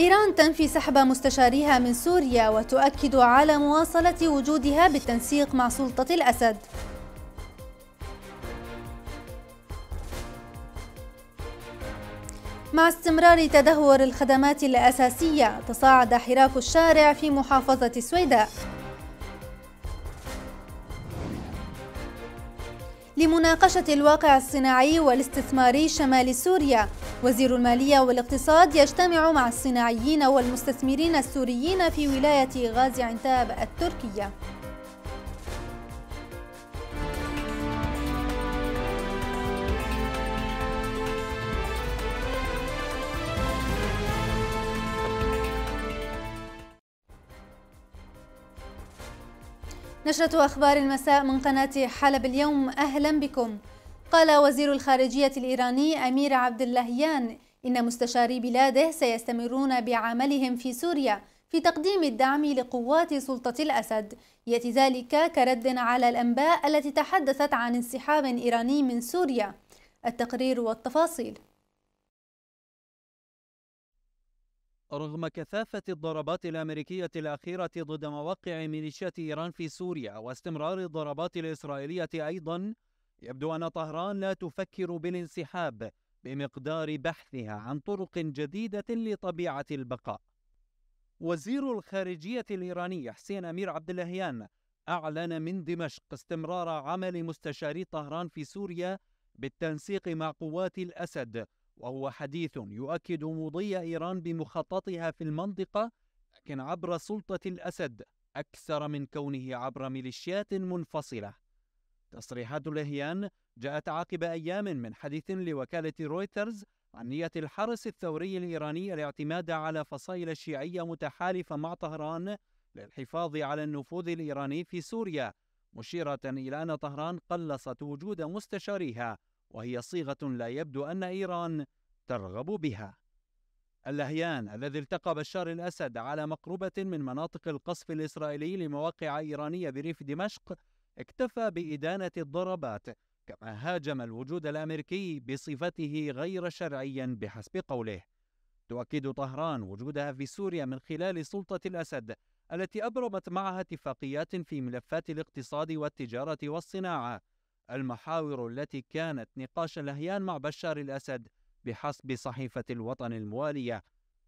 إيران تنفي سحب مستشاريها من سوريا وتؤكد على مواصلة وجودها بالتنسيق مع سلطة الأسد مع استمرار تدهور الخدمات الأساسية تصاعد حراك الشارع في محافظة السويداء لمناقشة الواقع الصناعي والاستثماري شمال سوريا وزير المالية والاقتصاد يجتمع مع الصناعيين والمستثمرين السوريين في ولاية غازي عنتاب التركية نشرة أخبار المساء من قناة حلب اليوم أهلا بكم قال وزير الخارجية الإيراني أمير عبد اللهيان إن مستشاري بلاده سيستمرون بعملهم في سوريا في تقديم الدعم لقوات سلطة الأسد يأتي ذلك كرد على الأنباء التي تحدثت عن انسحاب إيراني من سوريا التقرير والتفاصيل رغم كثافة الضربات الأمريكية الأخيرة ضد مواقع ميليشيات إيران في سوريا واستمرار الضربات الإسرائيلية أيضا يبدو أن طهران لا تفكر بالانسحاب بمقدار بحثها عن طرق جديدة لطبيعة البقاء. وزير الخارجية الإيراني حسين أمير عبد اللهيان أعلن من دمشق استمرار عمل مستشاري طهران في سوريا بالتنسيق مع قوات الأسد وهو حديث يؤكد مضي إيران بمخططها في المنطقة لكن عبر سلطة الأسد أكثر من كونه عبر ميليشيات منفصلة. تصريحات لهيان جاءت عقب أيام من حديث لوكالة رويترز عن نية الحرس الثوري الإيراني الاعتماد على فصائل شيعية متحالفة مع طهران للحفاظ على النفوذ الإيراني في سوريا، مشيرة إلى أن طهران قلصت وجود مستشاريها، وهي صيغة لا يبدو أن إيران ترغب بها اللهيان الذي التقى بشار الأسد على مقربة من مناطق القصف الإسرائيلي لمواقع إيرانية بريف دمشق اكتفى بإدانة الضربات كما هاجم الوجود الأمريكي بصفته غير شرعيا بحسب قوله تؤكد طهران وجودها في سوريا من خلال سلطة الأسد التي أبرمت معها اتفاقيات في ملفات الاقتصاد والتجارة والصناعة المحاور التي كانت نقاش اللهيان مع بشار الأسد بحسب صحيفة الوطن الموالية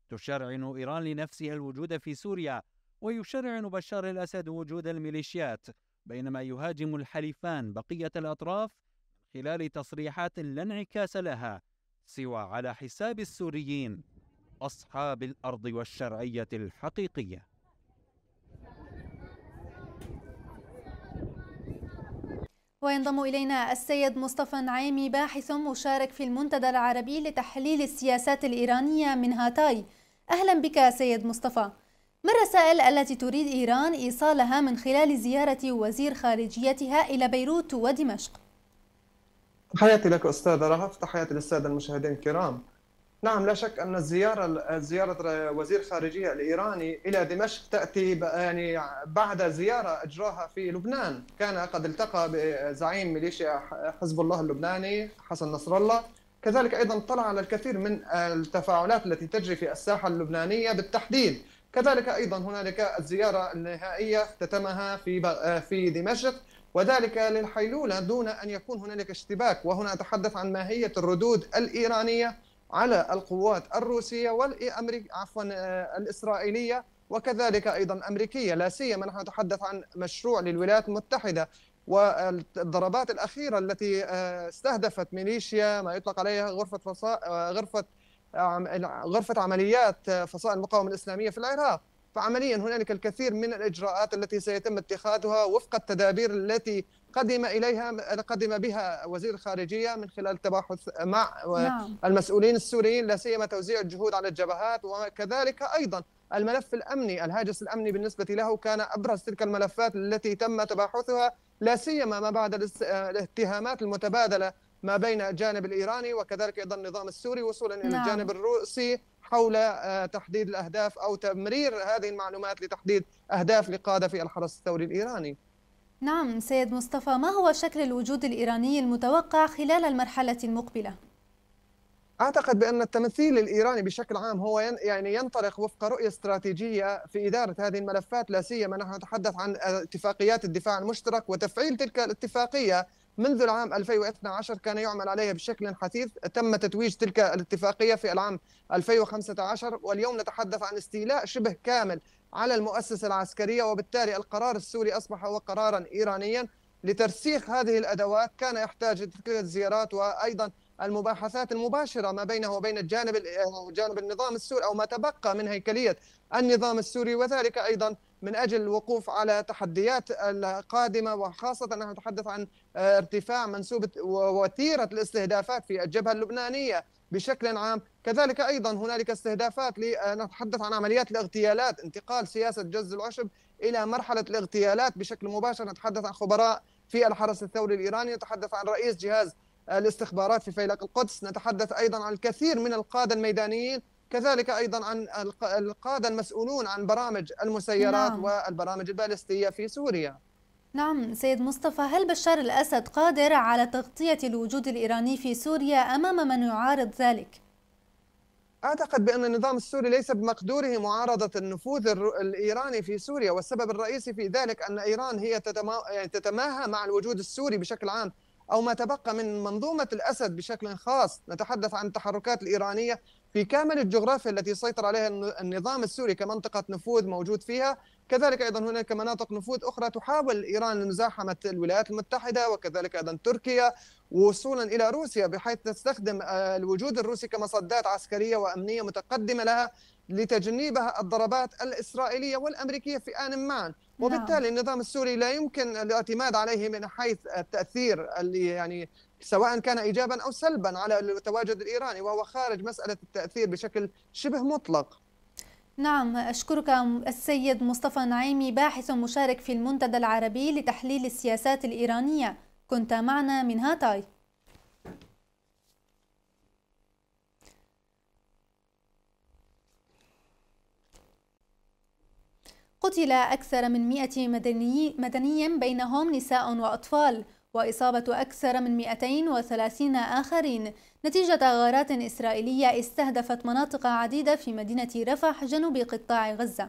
تشرعن إيران لنفسها الوجود في سوريا ويشرعن بشار الأسد وجود الميليشيات بينما يهاجم الحليفان بقية الأطراف خلال تصريحات لا انعكاس لها سوى على حساب السوريين أصحاب الأرض والشرعية الحقيقية وينضم إلينا السيد مصطفى نعيمي باحث مشارك في المنتدى العربي لتحليل السياسات الإيرانية من هاتاي أهلا بك سيد مصطفى ما الرسائل التي تريد إيران إيصالها من خلال زيارة وزير خارجيتها إلى بيروت ودمشق؟ تحياتي لك أستاذة رهف تحياتي للسادة المشاهدين الكرام نعم لا شك ان الزياره زياره وزير خارجيه الايراني الى دمشق تاتي يعني بعد زياره اجراها في لبنان، كان قد التقى بزعيم ميليشيا حزب الله اللبناني حسن نصر الله، كذلك ايضا اطلع على الكثير من التفاعلات التي تجري في الساحه اللبنانيه بالتحديد، كذلك ايضا هنالك الزياره النهائيه اختتمها في في دمشق وذلك للحيلوله دون ان يكون هنالك اشتباك، وهنا اتحدث عن ماهيه الردود الايرانيه على القوات الروسيه والامريك عفوا آه، الاسرائيليه وكذلك ايضا امريكيه لا سيما نحن نتحدث عن مشروع للولايات المتحده والضربات الاخيره التي آه، استهدفت ميليشيا ما يطلق عليها غرفه فصا... آه، غرفه غرفه عمليات فصائل المقاومه الاسلاميه في العراق فعمليا هنالك الكثير من الاجراءات التي سيتم اتخاذها وفق التدابير التي قدم اليها قدم بها وزير الخارجيه من خلال التباحث مع نعم. المسؤولين السوريين لا سيما توزيع الجهود على الجبهات وكذلك ايضا الملف الامني الهاجس الامني بالنسبه له كان ابرز تلك الملفات التي تم تباحثها لا سيما ما بعد الاتهامات المتبادله ما بين الجانب الايراني وكذلك ايضا النظام السوري وصولا نعم. الى الجانب الروسي حول آه، تحديد الاهداف او تمرير هذه المعلومات لتحديد اهداف لقاده في الحرس الثوري الايراني. نعم سيد مصطفى ما هو شكل الوجود الإيراني المتوقع خلال المرحلة المقبلة؟ اعتقد بان التمثيل الايراني بشكل عام هو يعني ينطلق وفق رؤيه استراتيجيه في اداره هذه الملفات لا سيما نحن نتحدث عن اتفاقيات الدفاع المشترك وتفعيل تلك الاتفاقيه منذ العام 2012 كان يعمل عليها بشكل حثيث تم تتويج تلك الاتفاقية في العام 2015 واليوم نتحدث عن استيلاء شبه كامل على المؤسسة العسكرية وبالتالي القرار السوري أصبح هو قرارا إيرانيا لترسيخ هذه الأدوات كان يحتاج تلك الزيارات وأيضا المباحثات المباشرة ما بينه وبين الجانب جانب النظام السوري أو ما تبقى من هيكلية النظام السوري وذلك أيضا من أجل الوقوف على تحديات القادمة وخاصة نحن نتحدث عن ارتفاع منسوبة وتيرة الاستهدافات في الجبهة اللبنانية بشكل عام كذلك أيضا هنالك استهدافات لنتحدث عن عمليات الاغتيالات انتقال سياسة جز العشب إلى مرحلة الاغتيالات بشكل مباشر نتحدث عن خبراء في الحرس الثوري الإيراني نتحدث عن رئيس جهاز الاستخبارات في فيلق القدس نتحدث أيضا عن الكثير من القادة الميدانيين كذلك ايضا عن القاده المسؤولون عن برامج المسيرات نعم. والبرامج البالستيه في سوريا نعم سيد مصطفى هل بشار الأسد قادر على تغطية الوجود الإيراني في سوريا أمام من يعارض ذلك؟ أعتقد بأن النظام السوري ليس بمقدوره معارضة النفوذ الإيراني في سوريا والسبب الرئيسي في ذلك أن إيران هي يعني تتماهى مع الوجود السوري بشكل عام أو ما تبقى من منظومة الأسد بشكل خاص نتحدث عن التحركات الإيرانية في كامل الجغرافيا التي سيطر عليها النظام السوري كمنطقة نفوذ موجود فيها كذلك أيضا هناك مناطق نفوذ أخرى تحاول إيران مزاحمة الولايات المتحدة وكذلك أيضا تركيا وصولا إلى روسيا بحيث تستخدم آه، الوجود الروسي كمصدات عسكرية وأمنية متقدمة لها لتجنيبها الضربات الإسرائيلية والأمريكية في آن معا نعم. وبالتالي النظام السوري لا يمكن الاعتماد عليه من حيث التأثير اللي يعني سواء كان ايجابا او سلبا على التواجد الايراني وهو خارج مساله التاثير بشكل شبه مطلق نعم أشكرك السيد مصطفى نعيمي باحث مشارك في المنتدى العربي لتحليل السياسات الإيرانية كنت معنا من هاتاي قتل أكثر من 100 مدني بينهم نساء وأطفال وإصابة أكثر من 230 آخرين نتيجة غارات إسرائيلية استهدفت مناطق عديدة في مدينة رفح جنوب قطاع غزة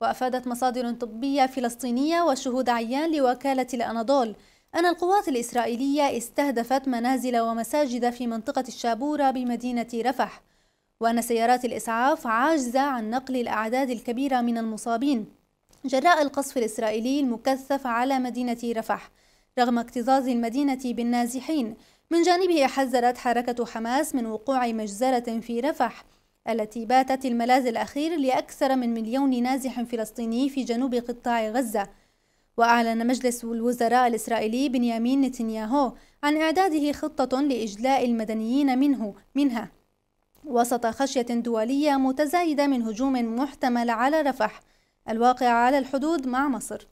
وأفادت مصادر طبية فلسطينية وشهود عيان لوكالة الأناضول أن القوات الإسرائيلية استهدفت منازل ومساجد في منطقة الشابورة بمدينة رفح وأن سيارات الإسعاف عاجزة عن نقل الأعداد الكبيرة من المصابين جراء القصف الإسرائيلي المكثف على مدينة رفح رغم اكتظاظ المدينة بالنازحين من جانبه حذرت حركة حماس من وقوع مجزرة في رفح التي باتت الملاذ الأخير لأكثر من مليون نازح فلسطيني في جنوب قطاع غزة وأعلن مجلس الوزراء الإسرائيلي بنيامين نتنياهو عن إعداده خطة لإجلاء المدنيين منه منها وسط خشية دولية متزايدة من هجوم محتمل على رفح الواقع على الحدود مع مصر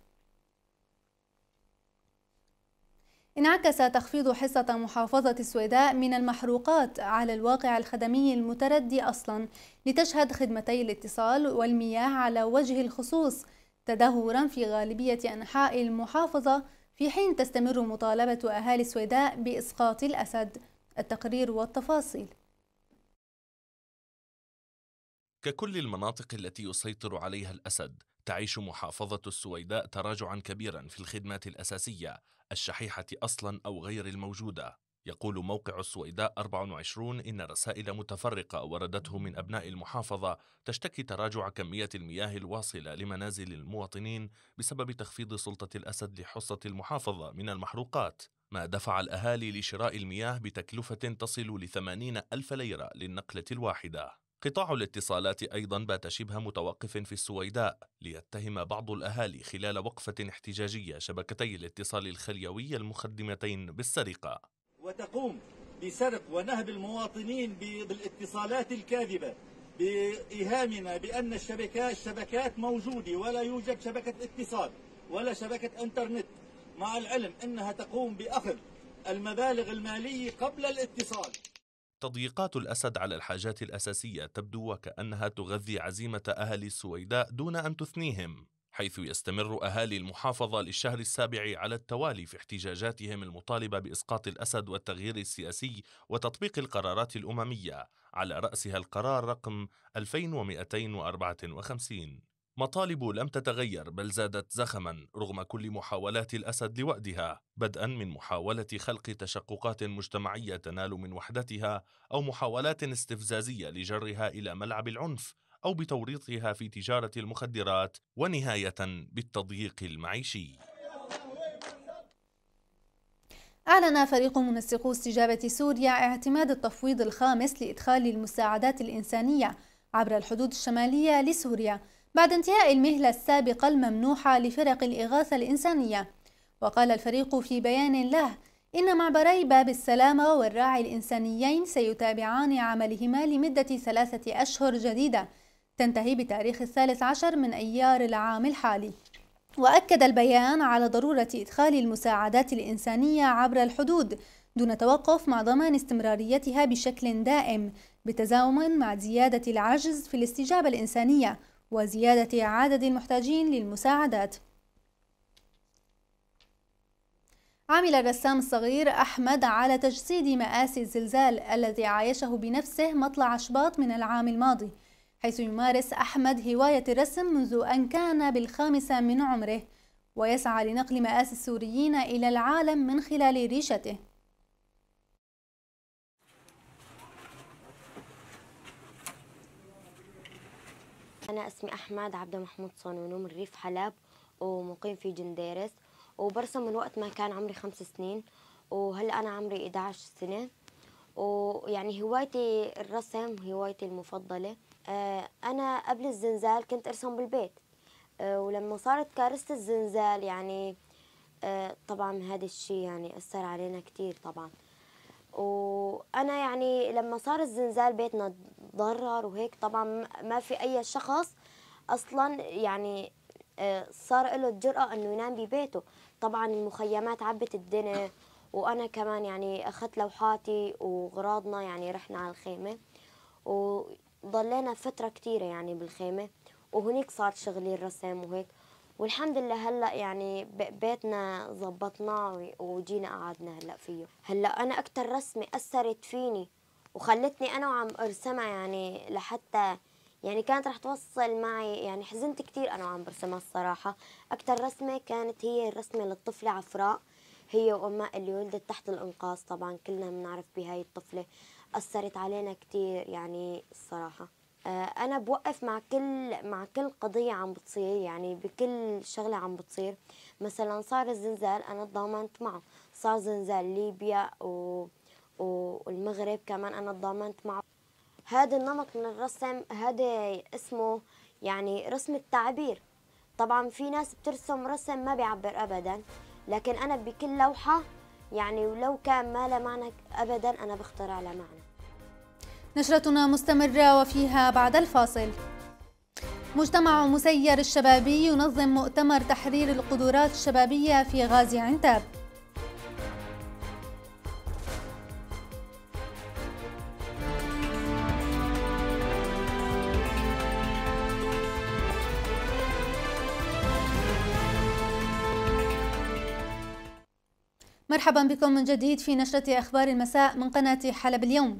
انعكس تخفيض حصة محافظة السويداء من المحروقات على الواقع الخدمي المتردي أصلا لتشهد خدمتي الاتصال والمياه على وجه الخصوص تدهورا في غالبية أنحاء المحافظة في حين تستمر مطالبة أهالي السويداء بإسقاط الأسد التقرير والتفاصيل ككل المناطق التي يسيطر عليها الأسد تعيش محافظة السويداء تراجعا كبيرا في الخدمات الأساسية الشحيحة أصلا أو غير الموجودة يقول موقع السويداء 24 إن رسائل متفرقة وردته من أبناء المحافظة تشتكي تراجع كمية المياه الواصلة لمنازل المواطنين بسبب تخفيض سلطة الأسد لحصة المحافظة من المحروقات ما دفع الأهالي لشراء المياه بتكلفة تصل لثمانين ألف ليرة للنقلة الواحدة قطاع الاتصالات أيضا بات شبه متوقف في السويداء ليتهم بعض الأهالي خلال وقفة احتجاجية شبكتي الاتصال الخليوي المخدمتين بالسرقة وتقوم بسرق ونهب المواطنين بالاتصالات الكاذبة بإيهامنا بأن الشبكات الشبكات موجودة ولا يوجد شبكة اتصال ولا شبكة انترنت مع العلم أنها تقوم بأخذ المبالغ المالية قبل الاتصال تضييقات الأسد على الحاجات الأساسية تبدو وكأنها تغذي عزيمة أهالي السويداء دون أن تثنيهم حيث يستمر أهالي المحافظة للشهر السابع على التوالي في احتجاجاتهم المطالبة بإسقاط الأسد والتغيير السياسي وتطبيق القرارات الأممية على رأسها القرار رقم 2254 مطالب لم تتغير بل زادت زخما رغم كل محاولات الأسد لوأدها بدءا من محاولة خلق تشققات مجتمعية تنال من وحدتها أو محاولات استفزازية لجرها إلى ملعب العنف أو بتوريطها في تجارة المخدرات ونهاية بالتضييق المعيشي أعلن فريق منسقو استجابة سوريا اعتماد التفويض الخامس لإدخال المساعدات الإنسانية عبر الحدود الشمالية لسوريا بعد انتهاء المهلة السابقة الممنوحة لفرق الإغاثة الإنسانية وقال الفريق في بيان له إن معبري باب السلامة والراعي الإنسانيين سيتابعان عملهما لمدة ثلاثة أشهر جديدة تنتهي بتاريخ الثالث عشر من أيار العام الحالي وأكد البيان على ضرورة إدخال المساعدات الإنسانية عبر الحدود دون توقف مع ضمان استمراريتها بشكل دائم بتزامن مع زيادة العجز في الاستجابة الإنسانية وزيادة عدد المحتاجين للمساعدات عمل الرسام الصغير أحمد على تجسيد مآسي الزلزال الذي عايشه بنفسه مطلع شباط من العام الماضي حيث يمارس أحمد هواية الرسم منذ أن كان بالخامسة من عمره ويسعى لنقل مآسي السوريين إلى العالم من خلال ريشته أنا اسمي أحمد عبد محمود صنونو من ريف حلب ومقيم في جنديرس وبرسم من وقت ما كان عمري خمس سنين وهلا أنا عمري 11 سنة ويعني هوايتي الرسم هوايتي المفضلة آه، أنا قبل الزنزال كنت أرسم بالبيت آه، ولما صارت كارثة الزنزال يعني آه، طبعا هذا الشيء يعني أثر علينا كتير طبعا وأنا يعني لما صار الزنزال بيتنا وتضرر وهيك طبعا ما في اي شخص اصلا يعني آه، صار له الجرأة انه ينام ببيته طبعا المخيمات عبت الدنيا وانا كمان يعني اخذت لوحاتي وغراضنا يعني رحنا على الخيمة وضلينا فترة كثيره يعني بالخيمة وهنيك صار شغلي الرسم وهيك والحمد لله هلا يعني بيتنا زبطناه وجينا قعدنا هلا فيه هلا انا اكثر رسمه اثرت فيني وخلتني انا وعم ارسمها يعني لحتى يعني كانت رح توصل معي يعني حزنت كثير انا وعم برسمها الصراحه اكثر رسمه كانت هي الرسمه للطفله عفراء هي وامها اللي ولدت تحت الانقاص طبعا كلنا بنعرف بهاي الطفله اثرت علينا كثير يعني الصراحه آه، انا بوقف مع كل مع كل قضيه عم بتصير يعني بكل شغله عم بتصير مثلا صار الزلزال انا تضامنت معه صار زلزال ليبيا و والمغرب كمان أنا تضامنت معه هذا النمط من الرسم هذا اسمه يعني رسم التعبير طبعا في ناس بترسم رسم ما بيعبر أبدا لكن أنا بكل لوحة يعني ولو كان ما لها معنى أبدا أنا بخترع لها معنى نشرتنا مستمرة وفيها بعد الفاصل مجتمع مسير الشبابي ينظم مؤتمر تحرير القدرات الشبابية في غازي عنتاب مرحبا بكم من جديد في نشرة أخبار المساء من قناة حلب اليوم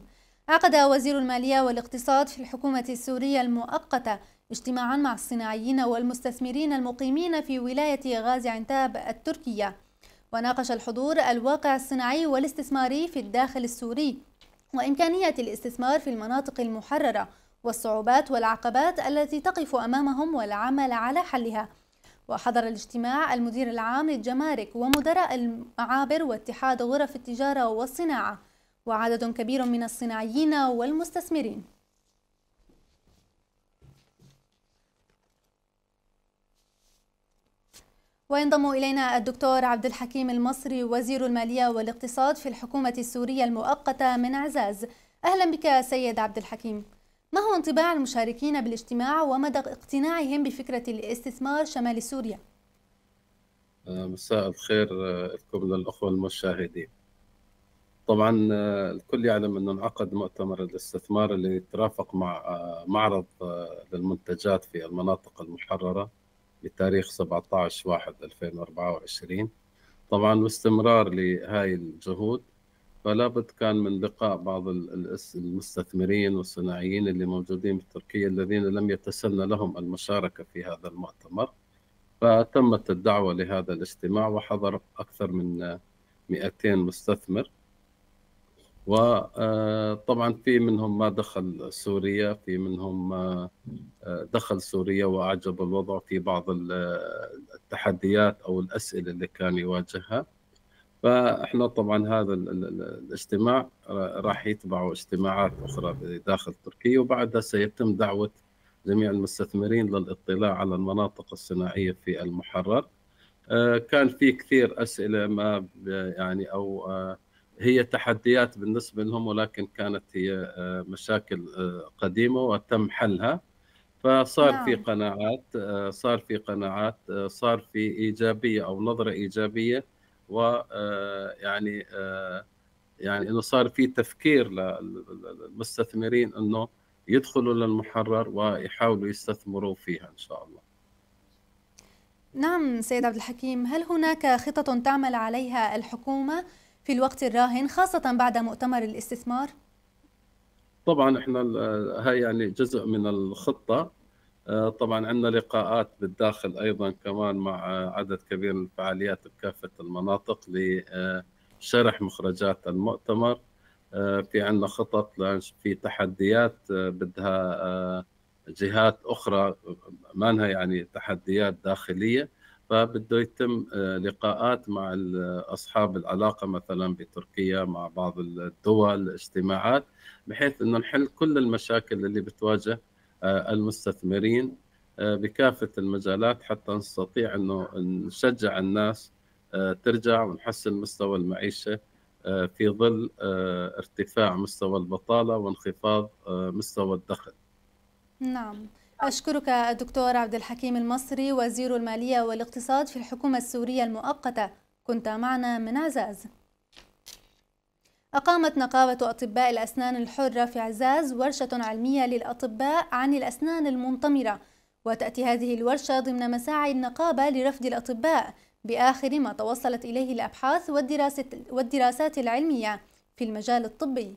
عقد وزير المالية والاقتصاد في الحكومة السورية المؤقتة اجتماعا مع الصناعيين والمستثمرين المقيمين في ولاية غازي عنتاب التركية وناقش الحضور الواقع الصناعي والاستثماري في الداخل السوري وإمكانية الاستثمار في المناطق المحررة والصعوبات والعقبات التي تقف أمامهم والعمل على حلها وحضر الاجتماع المدير العام للجمارك ومدراء المعابر واتحاد غرف التجارة والصناعة وعدد كبير من الصناعيين والمستثمرين وينضم إلينا الدكتور عبد الحكيم المصري وزير المالية والاقتصاد في الحكومة السورية المؤقتة من عزاز أهلا بك سيد عبد الحكيم ما هو انطباع المشاركين بالاجتماع ومدى اقتناعهم بفكرة الاستثمار شمال سوريا؟ آه، مساء الخير لكم آه، للأخوة المشاهدين طبعا آه، الكل يعلم أنه انعقد مؤتمر الاستثمار اللي ترافق مع معرض للمنتجات في المناطق المحررة بتاريخ 17 واحد 2024 طبعا واستمرار لهاي الجهود فلا بد كان من لقاء بعض المستثمرين والصناعيين اللي موجودين بتركيا الذين لم يتسنى لهم المشاركه في هذا المؤتمر فتمت الدعوه لهذا الاجتماع وحضر اكثر من 200 مستثمر وطبعا آه، في منهم ما دخل سوريا في منهم ما آه، دخل سوريا واعجب الوضع في بعض التحديات او الاسئله اللي كان يواجهها فاحنا طبعا هذا الاجتماع راح يتبعه اجتماعات اخرى داخل تركيا وبعدها سيتم دعوه جميع المستثمرين للاطلاع على المناطق الصناعيه في المحرر آه، كان في كثير اسئله ما يعني او آه، هي تحديات بالنسبه لهم ولكن كانت هي آه، مشاكل قديمه وتم حلها فصار في نعم. قناعات صار في قناعات صار في ايجابيه او نظره ايجابيه ويعني آه، يعني انه يعني صار في تفكير للمستثمرين انه يدخلوا للمحرر ويحاولوا يستثمروا فيها ان شاء الله. نعم سيد عبد الحكيم، هل هناك خطط تعمل عليها الحكومه في الوقت الراهن خاصه بعد مؤتمر الاستثمار؟ طبعا احنا هاي يعني جزء من الخطه آه، طبعا عندنا لقاءات بالداخل ايضا كمان مع عدد كبير من الفعاليات بكافه المناطق لشرح مخرجات المؤتمر آه، في عندنا خطط في تحديات آه، بدها جهات اخرى ما لها يعني تحديات داخليه فبده يتم لقاءات مع اصحاب العلاقه مثلا بتركيا مع بعض الدول اجتماعات بحيث انه نحل كل المشاكل اللي بتواجه آه، المستثمرين آه، بكافة المجالات حتى نستطيع أنه نشجع الناس آه، ترجع ونحسن مستوى المعيشة في ظل ارتفاع مستوى البطالة وانخفاض مستوى الدخل نعم أشكرك الدكتور عبد الحكيم المصري وزير المالية والاقتصاد في الحكومة السورية المؤقتة كنت معنا من عزاز أقامت نقابة أطباء الأسنان الحرة في عزاز ورشة علمية للأطباء عن الأسنان المنطمرة وتأتي هذه الورشة ضمن مساعي النقابة لرفض الأطباء بآخر ما توصلت إليه الأبحاث والدراسات العلمية في المجال الطبي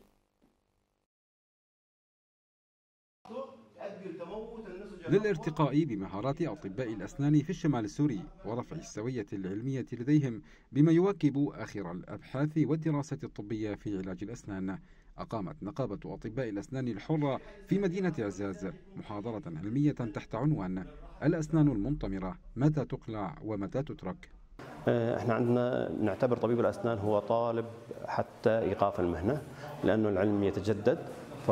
للارتقاء بمهارات أطباء الأسنان في الشمال السوري ورفع السوية العلمية لديهم بما يواكب آخر الأبحاث والدراسة الطبية في علاج الأسنان أقامت نقابة أطباء الأسنان الحرة في مدينة عزاز محاضرة علمية تحت عنوان الأسنان المنطمرة متى تقلع ومتى تترك آه، احنا عندنا نعتبر طبيب الأسنان هو طالب حتى إيقاف المهنة لأنه العلم يتجدد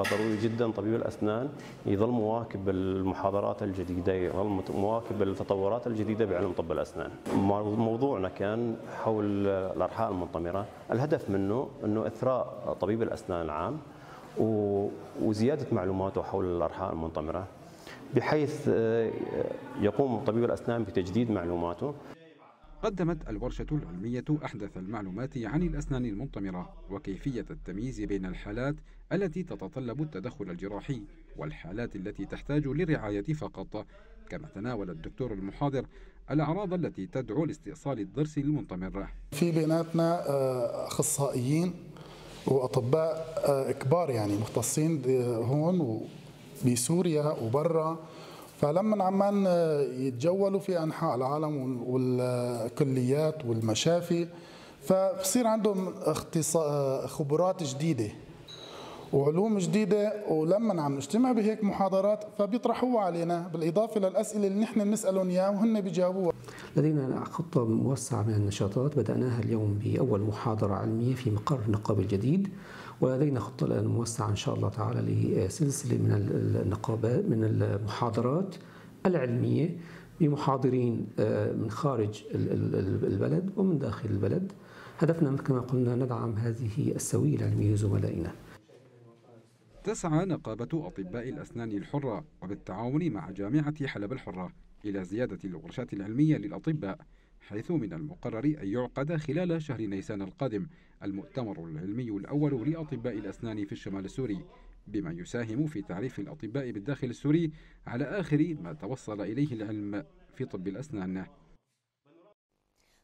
فضروري جدا طبيب الاسنان يظل مواكب المحاضرات الجديده يظل مواكب التطورات الجديده بعلم طب الاسنان موضوعنا كان حول الارحاء المنطمره الهدف منه انه اثراء طبيب الاسنان العام وزياده معلوماته حول الارحاء المنطمره بحيث آه، يقوم طبيب الاسنان بتجديد معلوماته قدمت الورشة العلمية أحدث المعلومات عن الأسنان المنطمرة وكيفية التمييز بين الحالات التي تتطلب التدخل الجراحي والحالات التي تحتاج للرعاية فقط كما تناول الدكتور المحاضر الأعراض التي تدعو لاستئصال الضرس المنطمرة في بيناتنا آه، أخصائيين وأطباء آه، كبار يعني مختصين آه، هون وبسوريا وبرا فلما عمان آه، يتجولوا في انحاء العالم والكليات والمشافي فبصير عندهم آه، خبرات جديده وعلوم جديدة ولما عم نجتمع بهيك محاضرات فبيطرحوها علينا بالإضافة للأسئلة اللي نحن بنسألهم إياها وهن بيجاوبوها لدينا خطة موسعة من النشاطات بدأناها اليوم بأول محاضرة علمية في مقر النقابه الجديد ولدينا خطة الآن موسعة إن شاء الله تعالى لسلسلة آه، من النقابات من المحاضرات العلمية بمحاضرين آه، من خارج البلد ومن داخل البلد هدفنا كما قلنا ندعم هذه السوية العلمية لزملائنا تسعى نقابة أطباء الأسنان الحرة وبالتعاون مع جامعة حلب الحرة إلى زيادة الورشات العلمية للأطباء حيث من المقرر أن يعقد خلال شهر نيسان القادم المؤتمر العلمي الأول لأطباء الأسنان في الشمال السوري بما يساهم في تعريف الأطباء بالداخل السوري على آخر ما توصل إليه العلم في طب الأسنان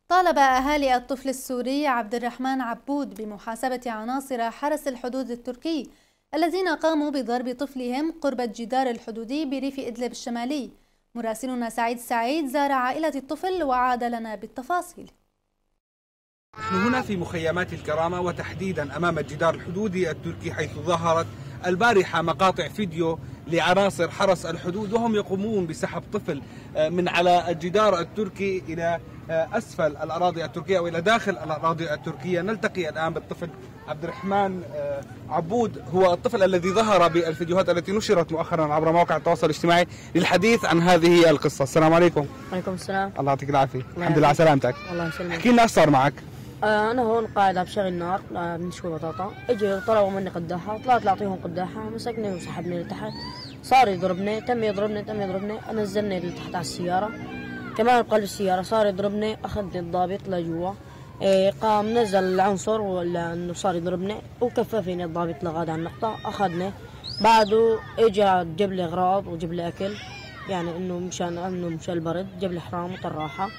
طالب أهالي الطفل السوري عبد الرحمن عبود بمحاسبة عناصر حرس الحدود التركي الذين قاموا بضرب طفلهم قرب الجدار الحدودي بريف إدلب الشمالي مراسلنا سعيد سعيد زار عائلة الطفل وعاد لنا بالتفاصيل نحن هنا في مخيمات الكرامة وتحديدا أمام الجدار الحدودي التركي حيث ظهرت البارحة مقاطع فيديو لعناصر حرس الحدود وهم يقومون بسحب طفل آه، من على الجدار التركي إلى آه، أسفل الأراضي التركية وإلى داخل الأراضي التركية نلتقي الآن بالطفل عبد الرحمن آه، عبود هو الطفل الذي ظهر بالفيديوهات التي نشرت مؤخرا عبر مواقع التواصل الاجتماعي للحديث عن هذه القصة السلام عليكم وعليكم السلام الله يعطيك العافية الحمد لله على سلامتك الله يسلمك احكي لنا صار معك آه، انا هون قاعد بشغل نار بنشوي آه، بطاطا اجوا طلبوا مني قداحه طلعت اعطيهم قداحه مسكني وسحبني لتحت صار يضربني تم يضربني تم يضربني نزلني لتحت على السياره كمان بقلب السياره صار يضربني اخذني الضابط لجوا إيه، قام نزل العنصر ولا انه صار يضربني وكففني الضابط لغاد عن النقطه اخذني بعده اجى جاب لي اغراض وجاب لي اكل يعني انه مشان انه مشان البرد جاب لي حرام وطراحه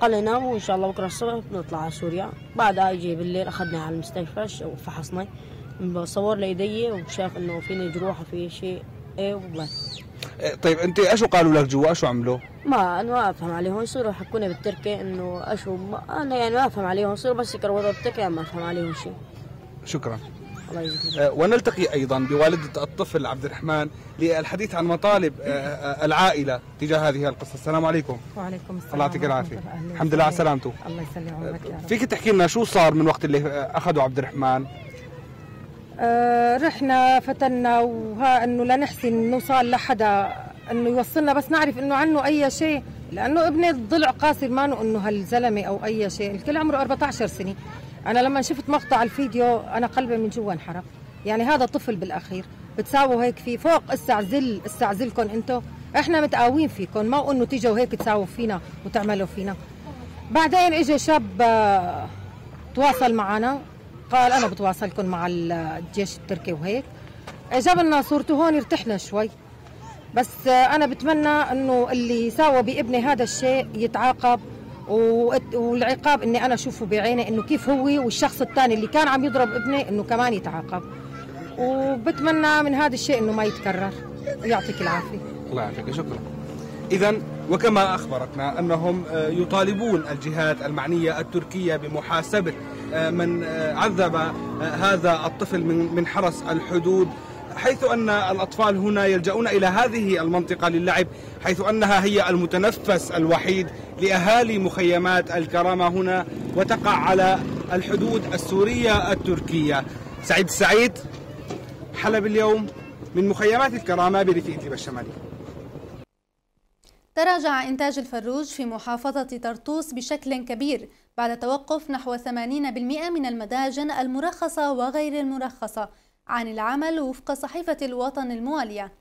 قال نام وان شاء الله بكره الصبح بنطلع على سوريا بعدها يجي بالليل اخذنا على المستشفى وفحصنا صور لي ايدي وشاف انه فيني جروح وفي شيء اي والله طيب انت اشو قالوا لك جوا اشو عملوا؟ ما انا ما افهم عليهم يصيروا يحكوني بالتركي انه اشو ما انا يعني ما افهم عليهم يصيروا بس يكروتوا بالتركي ما افهم عليهم شيء شكرا الله يجزيك آه، ونلتقي ايضا بوالده الطفل عبد الرحمن للحديث عن مطالب آه، آه، العائله تجاه هذه القصه السلام عليكم وعليكم السلام الله يعطيك العافيه الحمد لله على سلامته الله يسلم عمرك يا رب فيك تحكي لنا شو صار من وقت اللي اخذوا عبد الرحمن رحنا فتنا وها انه لنحسن نوصل لحدا انه يوصلنا بس نعرف انه عنه اي شيء لانه ابني الضلع قاصر ما انه هالزلمه او اي شيء الكل عمره 14 سنه انا لما شفت مقطع الفيديو انا قلبي من جوا انحرق يعني هذا طفل بالاخير بتساووا هيك فيه فوق استعزل استعزلكم انتم احنا متقاوين فيكم ما انه تيجوا هيك تساووا فينا وتعملوا فينا بعدين اجى شاب آه، تواصل معنا قال انا بتواصلكم مع الجيش التركي وهيك جاب لنا صورته هون ارتحنا شوي بس آه، انا بتمنى انه اللي ساوى بابني هذا الشيء يتعاقب والعقاب اني انا اشوفه بعيني انه كيف هو والشخص الثاني اللي كان عم يضرب ابني انه كمان يتعاقب وبتمنى من هذا الشيء انه ما يتكرر يعطيك العافيه الله يعافيك شكرا اذا وكما اخبرتنا انهم آه، يطالبون الجهات المعنيه التركيه بمحاسبه آه، من آه، عذب هذا الطفل من حرس الحدود حيث أن الأطفال هنا يلجؤون إلى هذه المنطقة للعب حيث أنها هي المتنفس الوحيد لأهالي مخيمات الكرامة هنا وتقع على الحدود السورية التركية سعيد السعيد حلب اليوم من مخيمات الكرامة بريف إدلب الشمالي تراجع إنتاج الفروج في محافظة طرطوس بشكل كبير بعد توقف نحو 80% من المداجن المرخصة وغير المرخصة عن العمل وفق صحيفة الوطن الموالية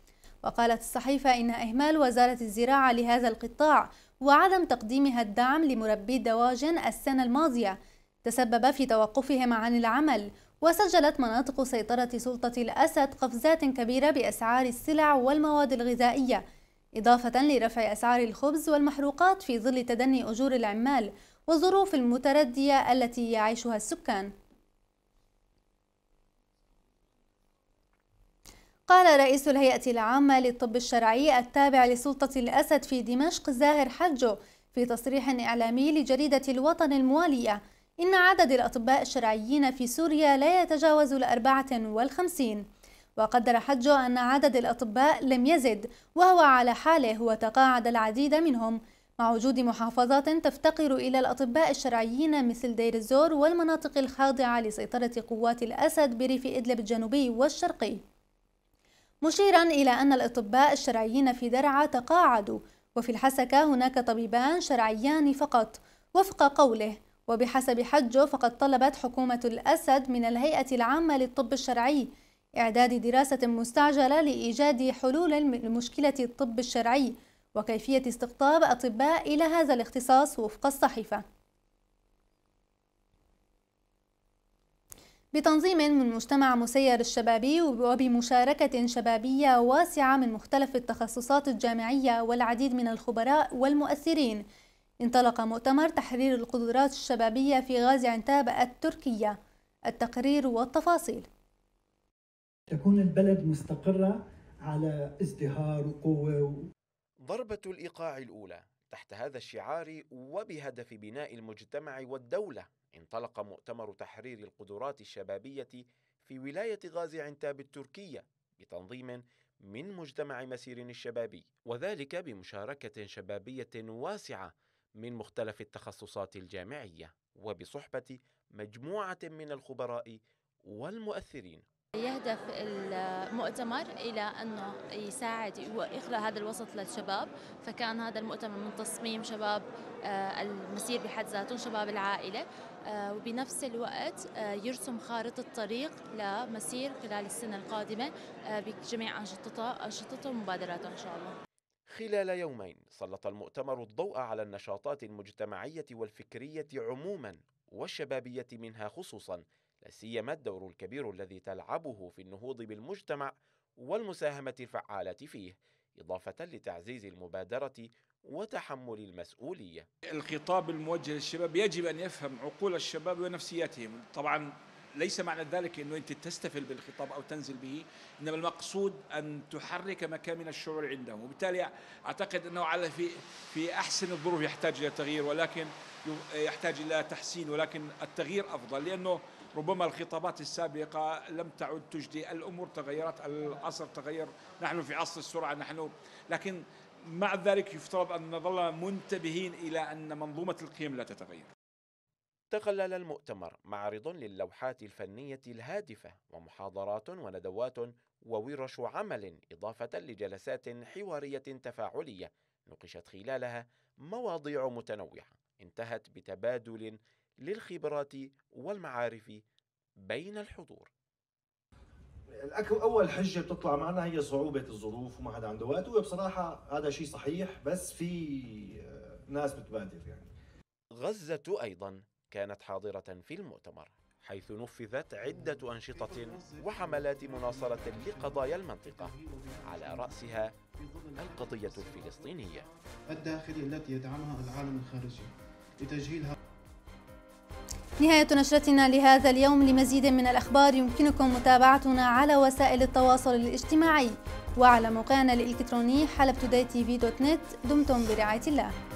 وقالت الصحيفة إن إهمال وزارة الزراعة لهذا القطاع وعدم تقديمها الدعم لمربي الدواجن السنة الماضية تسبب في توقفهم عن العمل وسجلت مناطق سيطرة سلطة الأسد قفزات كبيرة بأسعار السلع والمواد الغذائية إضافة لرفع أسعار الخبز والمحروقات في ظل تدني أجور العمال والظروف المتردية التي يعيشها السكان قال رئيس الهيئة العامة للطب الشرعي التابع لسلطة الأسد في دمشق زاهر حجو في تصريح إعلامي لجريدة الوطن الموالية إن عدد الأطباء الشرعيين في سوريا لا يتجاوز الأربعة والخمسين وقدر حجو أن عدد الأطباء لم يزد وهو على حاله وتقاعد العديد منهم مع وجود محافظات تفتقر إلى الأطباء الشرعيين مثل دير الزور والمناطق الخاضعة لسيطرة قوات الأسد بريف إدلب الجنوبي والشرقي مشيرا إلى أن الأطباء الشرعيين في درعا تقاعدوا وفي الحسكة هناك طبيبان شرعيان فقط وفق قوله وبحسب حجه فقد طلبت حكومة الأسد من الهيئة العامة للطب الشرعي إعداد دراسة مستعجلة لإيجاد حلول لمشكلة الطب الشرعي وكيفية استقطاب أطباء إلى هذا الاختصاص وفق الصحيفة بتنظيم من مجتمع مسير الشبابي وبمشاركة شبابية واسعة من مختلف التخصصات الجامعية والعديد من الخبراء والمؤثرين انطلق مؤتمر تحرير القدرات الشبابية في غازي عنتاب التركية التقرير والتفاصيل تكون البلد مستقرة على ازدهار وقوة ضربة الإيقاع الأولى تحت هذا الشعار وبهدف بناء المجتمع والدولة انطلق مؤتمر تحرير القدرات الشبابية في ولاية غازي عنتاب التركية بتنظيم من مجتمع مسير الشبابي وذلك بمشاركة شبابية واسعة من مختلف التخصصات الجامعية وبصحبة مجموعة من الخبراء والمؤثرين يهدف المؤتمر إلى أنه يساعد وإخلاء هذا الوسط للشباب فكان هذا المؤتمر من تصميم شباب آه، المسير بحد ذاته شباب العائلة آه، وبنفس الوقت آه، يرسم خارطة طريق لمسير خلال السنة القادمة آه، بجميع أنشطته أنشطته ومبادراته إن شاء الله خلال يومين سلط المؤتمر الضوء على النشاطات المجتمعية والفكرية عموما والشبابية منها خصوصا لا سيما الدور الكبير الذي تلعبه في النهوض بالمجتمع والمساهمة الفعالة فيه إضافة لتعزيز المبادرة وتحمل المسؤولية الخطاب الموجه للشباب يجب أن يفهم عقول الشباب ونفسياتهم طبعا ليس معنى ذلك أنه أنت تستفل بالخطاب أو تنزل به إنما المقصود أن تحرك مكامن الشعور عندهم وبالتالي أعتقد أنه على في, في أحسن الظروف يحتاج إلى تغيير ولكن يحتاج إلى تحسين ولكن التغيير أفضل لأنه ربما الخطابات السابقة لم تعد تجدي الأمور تغيرت العصر تغير نحن في عصر السرعة نحن لكن مع ذلك يفترض أن نظل منتبهين إلى أن منظومة القيم لا تتغير تخلل المؤتمر معرض للوحات الفنية الهادفة ومحاضرات وندوات وورش عمل إضافة لجلسات حوارية تفاعلية نقشت خلالها مواضيع متنوعة انتهت بتبادل للخبرات والمعارف بين الحضور اول حجه بتطلع معنا هي صعوبه الظروف وما حدا عنده وقت وبصراحه هذا شيء صحيح بس في آه، ناس بتبادر يعني غزه ايضا كانت حاضره في المؤتمر حيث نفذت عدة أنشطة وحملات مناصرة لقضايا المنطقة على رأسها القضية الفلسطينية الداخلية التي يدعمها العالم الخارجي لتجهيلها نهاية نشرتنا لهذا اليوم لمزيد من الأخبار يمكنكم متابعتنا على وسائل التواصل الاجتماعي وعلى موقعنا الإلكتروني حلب في دوت نت دمتم برعاية الله